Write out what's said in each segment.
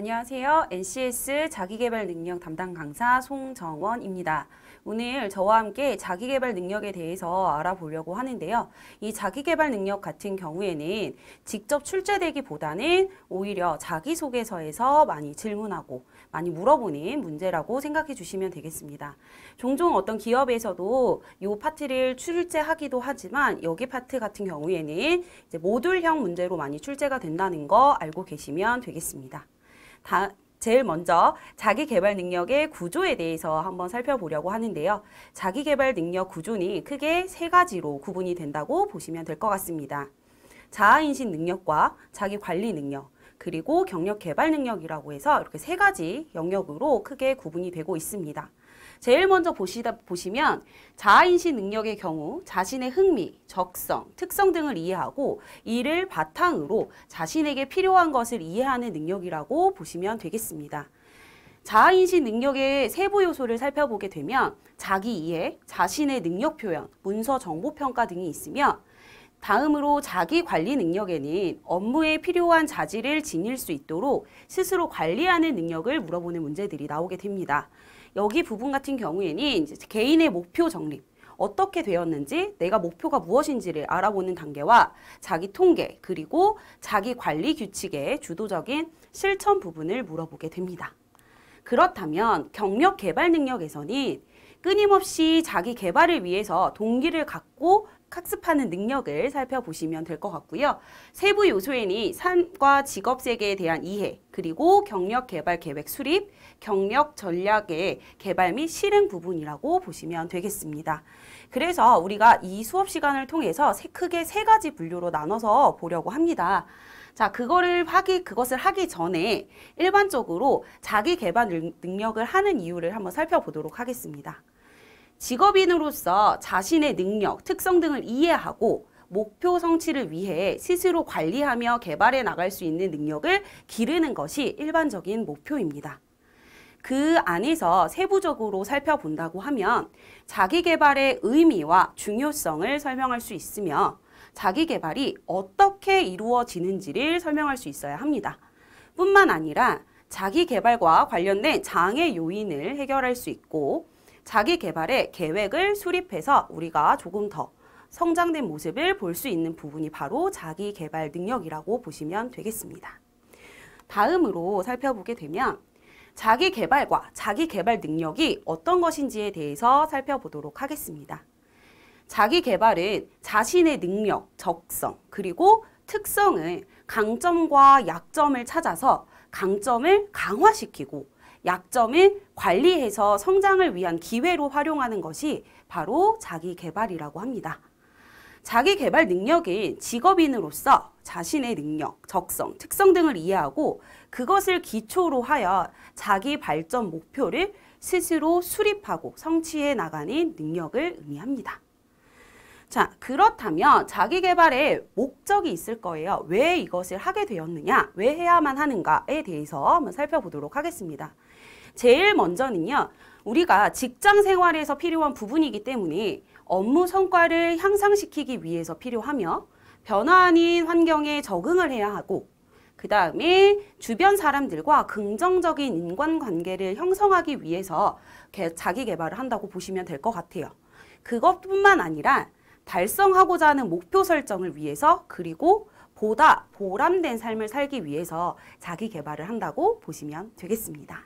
안녕하세요. NCS 자기개발 능력 담당 강사 송정원입니다. 오늘 저와 함께 자기개발 능력에 대해서 알아보려고 하는데요. 이 자기개발 능력 같은 경우에는 직접 출제되기보다는 오히려 자기소개서에서 많이 질문하고 많이 물어보는 문제라고 생각해 주시면 되겠습니다. 종종 어떤 기업에서도 이 파트를 출제하기도 하지만 여기 파트 같은 경우에는 모듈형 문제로 많이 출제가 된다는 거 알고 계시면 되겠습니다. 다 제일 먼저 자기 개발 능력의 구조에 대해서 한번 살펴보려고 하는데요. 자기 개발 능력 구조는 크게 세 가지로 구분이 된다고 보시면 될 것 같습니다. 자아인식 능력과 자기 관리 능력, 그리고 경력 개발 능력이라고 해서 이렇게 세 가지 영역으로 크게 구분이 되고 있습니다. 제일 먼저 보시다 보시면 자아인식 능력의 경우 자신의 흥미, 적성, 특성 등을 이해하고 이를 바탕으로 자신에게 필요한 것을 이해하는 능력이라고 보시면 되겠습니다. 자아인식 능력의 세부 요소를 살펴보게 되면 자기 이해, 자신의 능력 표현, 문서 정보 평가 등이 있으며 다음으로 자기 관리 능력에는 업무에 필요한 자질을 지닐 수 있도록 스스로 관리하는 능력을 물어보는 문제들이 나오게 됩니다. 여기 부분 같은 경우에는 개인의 목표 정립, 어떻게 되었는지 내가 목표가 무엇인지를 알아보는 단계와 자기 통계 그리고 자기 관리 규칙의 주도적인 실천 부분을 물어보게 됩니다. 그렇다면 경력 개발 능력에서는 끊임없이 자기 개발을 위해서 동기를 갖고 학습하는 능력을 살펴보시면 될 것 같고요. 세부 요소에는 삶과 직업 세계에 대한 이해, 그리고 경력 개발 계획 수립, 경력 전략의 개발 및 실행 부분이라고 보시면 되겠습니다. 그래서 우리가 이 수업 시간을 통해서 크게 세 가지 분류로 나눠서 보려고 합니다. 자, 그거를 하기, 그것을 하기 전에 일반적으로 자기 개발 능력을 하는 이유를 한번 살펴보도록 하겠습니다. 직업인으로서 자신의 능력, 특성 등을 이해하고 목표 성취를 위해 스스로 관리하며 개발해 나갈 수 있는 능력을 기르는 것이 일반적인 목표입니다. 그 안에서 세부적으로 살펴본다고 하면 자기개발의 의미와 중요성을 설명할 수 있으며 자기개발이 어떻게 이루어지는지를 설명할 수 있어야 합니다. 뿐만 아니라 자기개발과 관련된 장애 요인을 해결할 수 있고 자기 개발의 계획을 수립해서 우리가 조금 더 성장된 모습을 볼 수 있는 부분이 바로 자기 개발 능력이라고 보시면 되겠습니다. 다음으로 살펴보게 되면 자기 개발과 자기 개발 능력이 어떤 것인지에 대해서 살펴보도록 하겠습니다. 자기 개발은 자신의 능력, 적성, 그리고 특성을 강점과 약점을 찾아서 강점을 강화시키고 약점을 관리해서 성장을 위한 기회로 활용하는 것이 바로 자기 개발이라고 합니다. 자기 개발 능력이 직업인으로서 자신의 능력, 적성, 특성 등을 이해하고 그것을 기초로 하여 자기 발전 목표를 스스로 수립하고 성취해 나가는 능력을 의미합니다. 자, 그렇다면 자기 개발에 목적이 있을 거예요. 왜 이것을 하게 되었느냐, 왜 해야만 하는가에 대해서 한번 살펴보도록 하겠습니다. 제일 먼저는요, 우리가 직장 생활에서 필요한 부분이기 때문에 업무 성과를 향상시키기 위해서 필요하며 변화 아닌 환경에 적응을 해야 하고 그 다음에 주변 사람들과 긍정적인 인간관계를 형성하기 위해서 자기 개발을 한다고 보시면 될 것 같아요. 그것뿐만 아니라 달성하고자 하는 목표 설정을 위해서 그리고 보다 보람된 삶을 살기 위해서 자기 개발을 한다고 보시면 되겠습니다.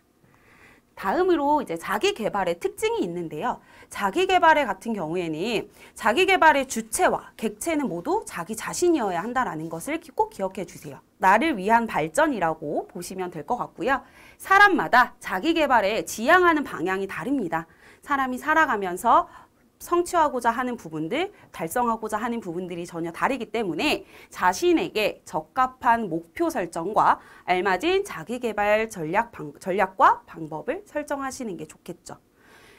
다음으로 이제 자기 개발의 특징이 있는데요. 자기 개발의 같은 경우에는 자기 개발의 주체와 객체는 모두 자기 자신이어야 한다는 것을 꼭 기억해 주세요. 나를 위한 발전이라고 보시면 될 것 같고요. 사람마다 자기 개발에 지향하는 방향이 다릅니다. 사람이 살아가면서 성취하고자 하는 부분들, 달성하고자 하는 부분들이 전혀 다르기 때문에 자신에게 적합한 목표 설정과 알맞은 자기개발 전략 방, 전략과 방법을 설정하시는 게 좋겠죠.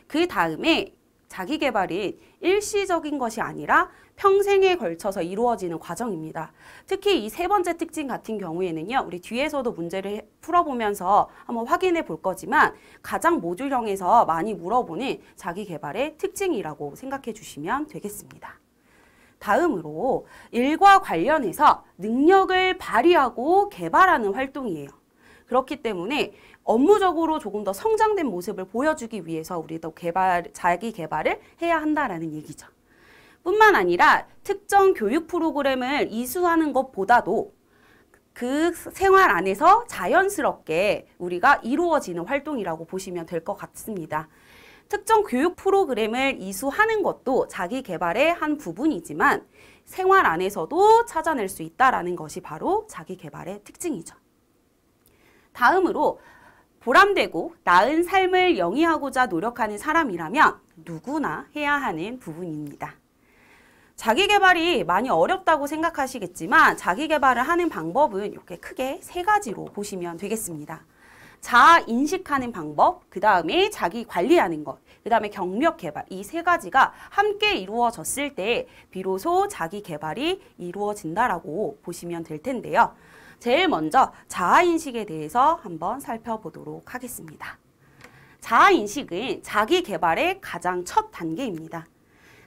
그 다음에 자기개발이 일시적인 것이 아니라 평생에 걸쳐서 이루어지는 과정입니다. 특히 이 세 번째 특징 같은 경우에는요. 우리 뒤에서도 문제를 풀어보면서 한번 확인해 볼 거지만 가장 모듈형에서 많이 물어보는 자기개발의 특징이라고 생각해 주시면 되겠습니다. 다음으로 일과 관련해서 능력을 발휘하고 개발하는 활동이에요. 그렇기 때문에 업무적으로 조금 더 성장된 모습을 보여주기 위해서 우리도 개발, 자기 개발을 해야 한다라는 얘기죠. 뿐만 아니라 특정 교육 프로그램을 이수하는 것보다도 그 생활 안에서 자연스럽게 우리가 이루어지는 활동이라고 보시면 될 것 같습니다. 특정 교육 프로그램을 이수하는 것도 자기 개발의 한 부분이지만 생활 안에서도 찾아낼 수 있다는 것이 바로 자기 개발의 특징이죠. 다음으로 보람되고 나은 삶을 영위하고자 노력하는 사람이라면 누구나 해야 하는 부분입니다. 자기 개발이 많이 어렵다고 생각하시겠지만 자기 개발을 하는 방법은 이렇게 크게 세 가지로 보시면 되겠습니다. 자아 인식하는 방법, 그 다음에 자기 관리하는 것, 그 다음에 경력 개발 이 세 가지가 함께 이루어졌을 때 비로소 자기 개발이 이루어진다라고 보시면 될 텐데요. 제일 먼저 자아 인식에 대해서 한번 살펴보도록 하겠습니다. 자아 인식은 자기 개발의 가장 첫 단계입니다.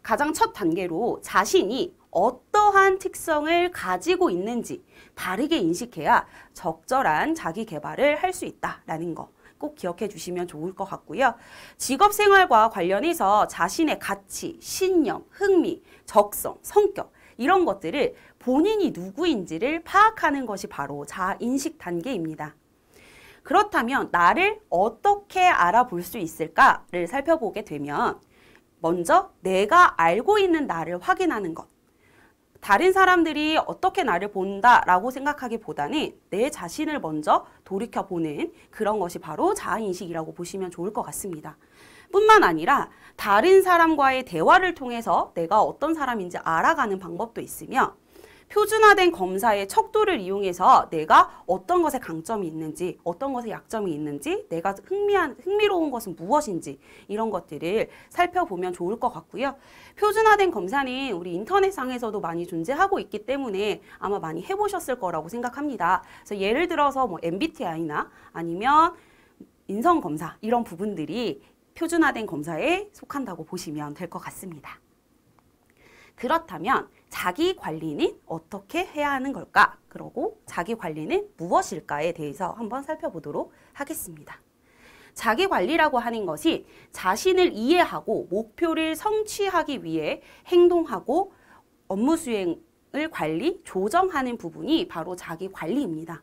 가장 첫 단계로 자신이 어떠한 특성을 가지고 있는지 바르게 인식해야 적절한 자기 개발을 할 수 있다라는 거. 꼭 기억해 주시면 좋을 것 같고요. 직업 생활과 관련해서 자신의 가치, 신념, 흥미, 적성, 성격 이런 것들을 본인이 누구인지를 파악하는 것이 바로 자인식 단계입니다. 그렇다면 나를 어떻게 알아볼 수 있을까를 살펴보게 되면 먼저 내가 알고 있는 나를 확인하는 것. 다른 사람들이 어떻게 나를 본다라고 생각하기보다는 내 자신을 먼저 돌이켜보는 그런 것이 바로 자아인식이라고 보시면 좋을 것 같습니다. 뿐만 아니라 다른 사람과의 대화를 통해서 내가 어떤 사람인지 알아가는 방법도 있으며 표준화된 검사의 척도를 이용해서 내가 어떤 것에 강점이 있는지 어떤 것에 약점이 있는지 내가 흥미한, 흥미로운 것은 무엇인지 이런 것들을 살펴보면 좋을 것 같고요. 표준화된 검사는 우리 인터넷상에서도 많이 존재하고 있기 때문에 아마 많이 해보셨을 거라고 생각합니다. 그래서 예를 들어서 뭐 MBTI나 아니면 인성검사 이런 부분들이 표준화된 검사에 속한다고 보시면 될 것 같습니다. 그렇다면 자기 관리는 어떻게 해야 하는 걸까? 그러고 자기 관리는 무엇일까에 대해서 한번 살펴보도록 하겠습니다. 자기 관리라고 하는 것이 자신을 이해하고 목표를 성취하기 위해 행동하고 업무 수행을 관리, 조정하는 부분이 바로 자기 관리입니다.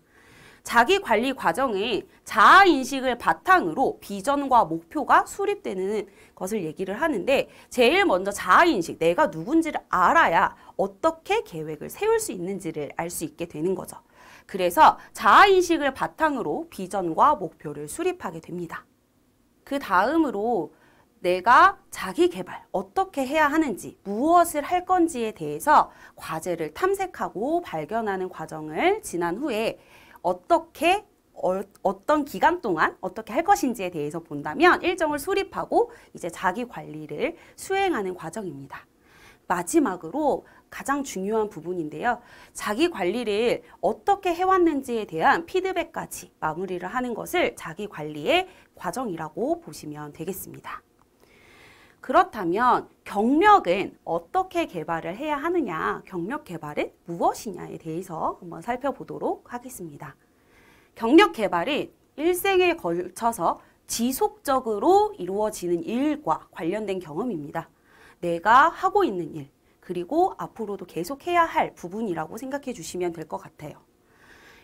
자기 관리 과정에 자아 인식을 바탕으로 비전과 목표가 수립되는 것을 얘기를 하는데 제일 먼저 자아 인식, 내가 누군지를 알아야 어떻게 계획을 세울 수 있는지를 알 수 있게 되는 거죠. 그래서 자아 인식을 바탕으로 비전과 목표를 수립하게 됩니다. 그 다음으로 내가 자기 개발 어떻게 해야 하는지 무엇을 할 건지에 대해서 과제를 탐색하고 발견하는 과정을 지난 후에 어떻게 어, 떤 기간 동안 어떻게 할 것인지에 대해서 본다면 일정을 수립하고 이제 자기 관리를 수행하는 과정입니다. 마지막으로 가장 중요한 부분인데요. 자기 관리를 어떻게 해왔는지에 대한 피드백까지 마무리를 하는 것을 자기 관리의 과정이라고 보시면 되겠습니다. 그렇다면 경력은 어떻게 개발을 해야 하느냐, 경력 개발은 무엇이냐에 대해서 한번 살펴보도록 하겠습니다. 경력 개발은 일생에 걸쳐서 지속적으로 이루어지는 일과 관련된 경험입니다. 내가 하고 있는 일, 그리고 앞으로도 계속해야 할 부분이라고 생각해 주시면 될 것 같아요.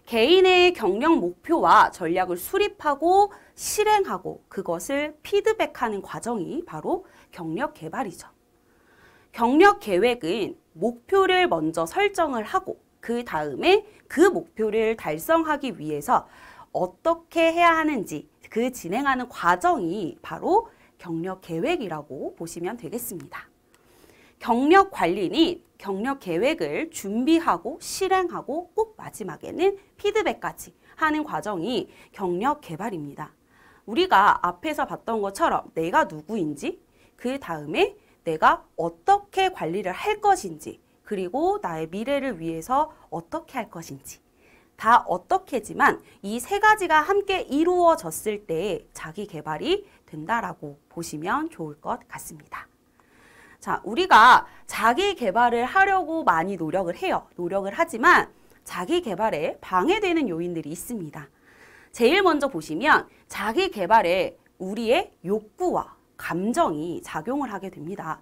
개인의 경력 목표와 전략을 수립하고 실행하고 그것을 피드백하는 과정이 바로 경력 개발이죠. 경력 계획은 목표를 먼저 설정을 하고 그 다음에 그 목표를 달성하기 위해서 어떻게 해야 하는지 그 진행하는 과정이 바로 경력 계획이라고 보시면 되겠습니다. 경력 관리는 경력 계획을 준비하고 실행하고 꼭 마지막에는 피드백까지 하는 과정이 경력 개발입니다. 우리가 앞에서 봤던 것처럼 내가 누구인지 그 다음에 내가 어떻게 관리를 할 것인지 그리고 나의 미래를 위해서 어떻게 할 것인지 다 어떻게지만 이 세 가지가 함께 이루어졌을 때 자기 개발이 된다라고 보시면 좋을 것 같습니다. 자, 우리가 자기 개발을 하려고 많이 노력을 해요. 노력을 하지만 자기 개발에 방해되는 요인들이 있습니다. 제일 먼저 보시면 자기 개발에 우리의 욕구와 감정이 작용을 하게 됩니다.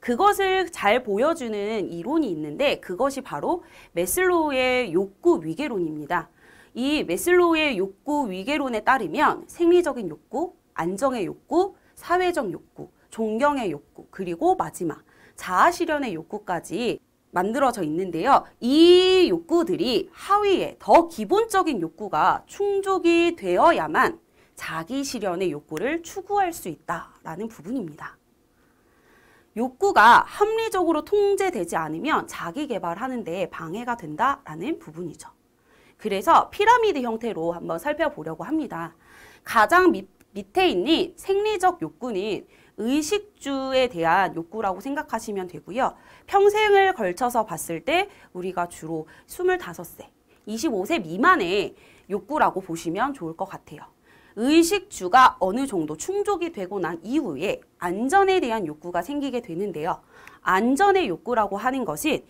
그것을 잘 보여주는 이론이 있는데 그것이 바로 메슬로우의 욕구 위계론입니다. 이 메슬로우의 욕구 위계론에 따르면 생리적인 욕구, 안정의 욕구, 사회적 욕구, 존경의 욕구, 그리고 마지막 자아 실현의 욕구까지 만들어져 있는데요. 이 욕구들이 하위에 더 기본적인 욕구가 충족이 되어야만 자기 실현의 욕구를 추구할 수 있다라는 부분입니다. 욕구가 합리적으로 통제되지 않으면 자기 개발하는 데 방해가 된다라는 부분이죠. 그래서 피라미드 형태로 한번 살펴보려고 합니다. 가장 밑, 밑에 있는 생리적 욕구는 의식주에 대한 욕구라고 생각하시면 되고요. 평생을 걸쳐서 봤을 때 우리가 주로 25세, 25세 미만의 욕구라고 보시면 좋을 것 같아요. 의식주가 어느 정도 충족이 되고 난 이후에 안전에 대한 욕구가 생기게 되는데요. 안전의 욕구라고 하는 것이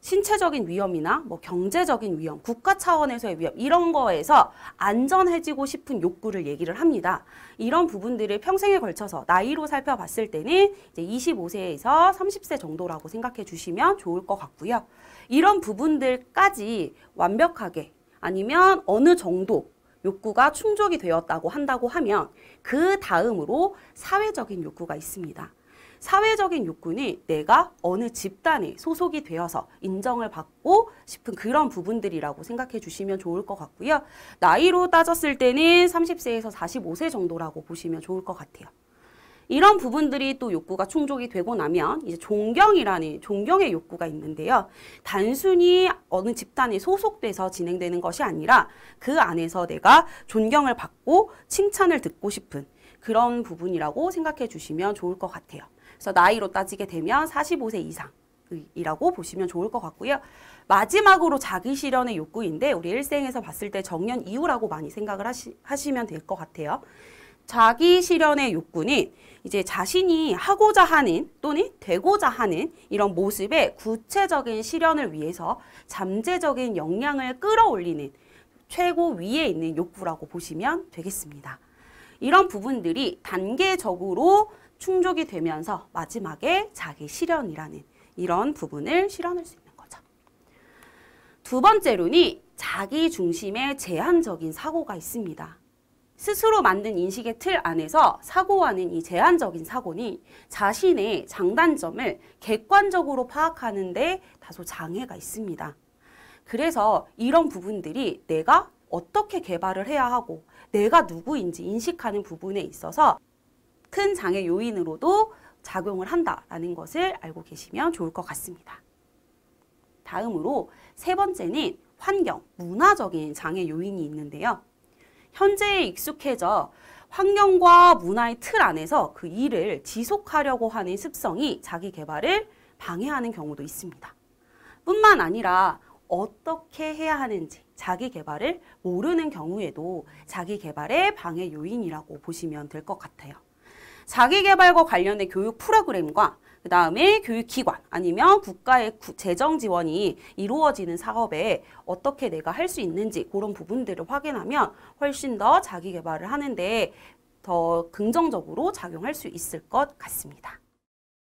신체적인 위험이나 뭐 경제적인 위험, 국가 차원에서의 위험 이런 거에서 안전해지고 싶은 욕구를 얘기를 합니다. 이런 부분들을 평생에 걸쳐서 나이로 살펴봤을 때는 이제 25세에서 30세 정도라고 생각해 주시면 좋을 것 같고요. 이런 부분들까지 완벽하게 아니면 어느 정도 욕구가 충족이 되었다고 한다고 하면 그 다음으로 사회적인 욕구가 있습니다. 사회적인 욕구는 내가 어느 집단에 소속이 되어서 인정을 받고 싶은 그런 부분들이라고 생각해 주시면 좋을 것 같고요. 나이로 따졌을 때는 30세에서 45세 정도라고 보시면 좋을 것 같아요. 이런 부분들이 또 욕구가 충족이 되고 나면 이제 존경이라는 존경의 욕구가 있는데요. 단순히 어느 집단에 소속돼서 진행되는 것이 아니라 그 안에서 내가 존경을 받고 칭찬을 듣고 싶은 그런 부분이라고 생각해 주시면 좋을 것 같아요. 그래서 나이로 따지게 되면 45세 이상 이라고 보시면 좋을 것 같고요. 마지막으로 자기 실현의 욕구인데 우리 일생에서 봤을 때 정년 이후라고 많이 생각을 하시, 하시면 될 것 같아요. 자기 실현의 욕구는 이제 자신이 하고자 하는 또는 되고자 하는 이런 모습의 구체적인 실현을 위해서 잠재적인 역량을 끌어올리는 최고 위에 있는 욕구라고 보시면 되겠습니다. 이런 부분들이 단계적으로 충족이 되면서 마지막에 자기 실현이라는 이런 부분을 실현할 수 있는 거죠. 두 번째로는 자기 중심의 제한적인 사고가 있습니다. 스스로 만든 인식의 틀 안에서 사고하는 이 제한적인 사고니 자신의 장단점을 객관적으로 파악하는 데 다소 장애가 있습니다. 그래서 이런 부분들이 내가 어떻게 개발을 해야 하고 내가 누구인지 인식하는 부분에 있어서 큰 장애 요인으로도 작용을 한다라는 것을 알고 계시면 좋을 것 같습니다. 다음으로 세 번째는 환경, 문화적인 장애 요인이 있는데요. 현재에 익숙해져 환경과 문화의 틀 안에서 그 일을 지속하려고 하는 습성이 자기 개발을 방해하는 경우도 있습니다. 뿐만 아니라 어떻게 해야 하는지 자기 개발을 모르는 경우에도 자기 개발의 방해 요인이라고 보시면 될 것 같아요. 자기 개발과 관련된 교육 프로그램과 그 다음에 교육기관 아니면 국가의 재정 지원이 이루어지는 사업에 어떻게 내가 할 수 있는지 그런 부분들을 확인하면 훨씬 더 자기 개발을 하는데 더 긍정적으로 작용할 수 있을 것 같습니다.